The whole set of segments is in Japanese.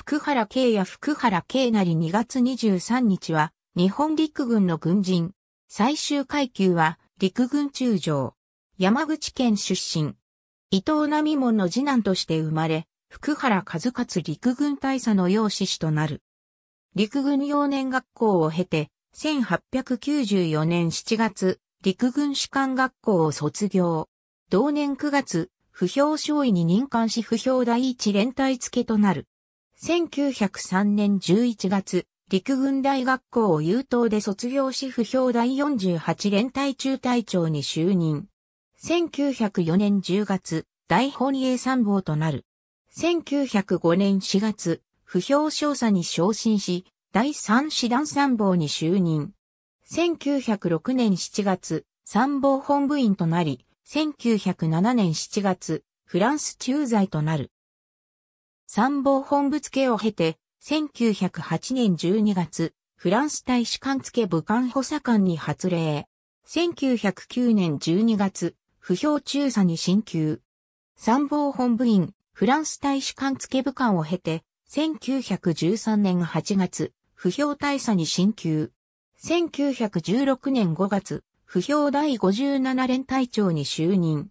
福原慶や福原慶なり2月23日は、日本陸軍の軍人。最終階級は、陸軍中将。山口県出身。伊藤並門の次男として生まれ、福原和勝陸軍大佐の養子師となる。陸軍幼年学校を経て、1894年7月、陸軍士官学校を卒業。同年9月、不評少尉に任官し不評第一連隊付けとなる。1903年11月、陸軍大学校を優等で卒業し不評第48連隊中隊長に就任。1904年10月、大本営参謀となる。1905年4月、不評少佐に昇進し、第3師団参謀に就任。1906年7月、参謀本部員となり、1907年7月、フランス駐在となる。参謀本部付を経て、1908年12月、フランス大使館付武官補佐官に発令。1909年12月、不評中佐に進級。参謀本部員、フランス大使館付武官を経て、1913年8月、不評大佐に進級。1916年5月、不評第57連隊長に就任。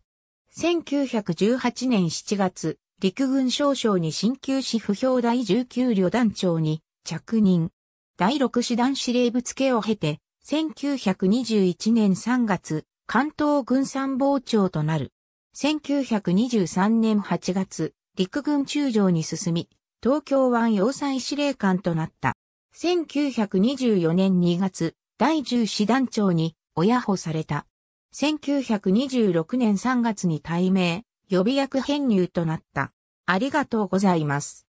1918年7月、陸軍少将に新旧市不評第19旅団長に着任。第6師団司令部付けを経て、1921年3月、関東軍参謀長となる。1923年8月、陸軍中将に進み、東京湾要塞司令官となった。1924年2月、第10師団長に親保された。1926年3月に退命、予備役編入となった。ありがとうございます。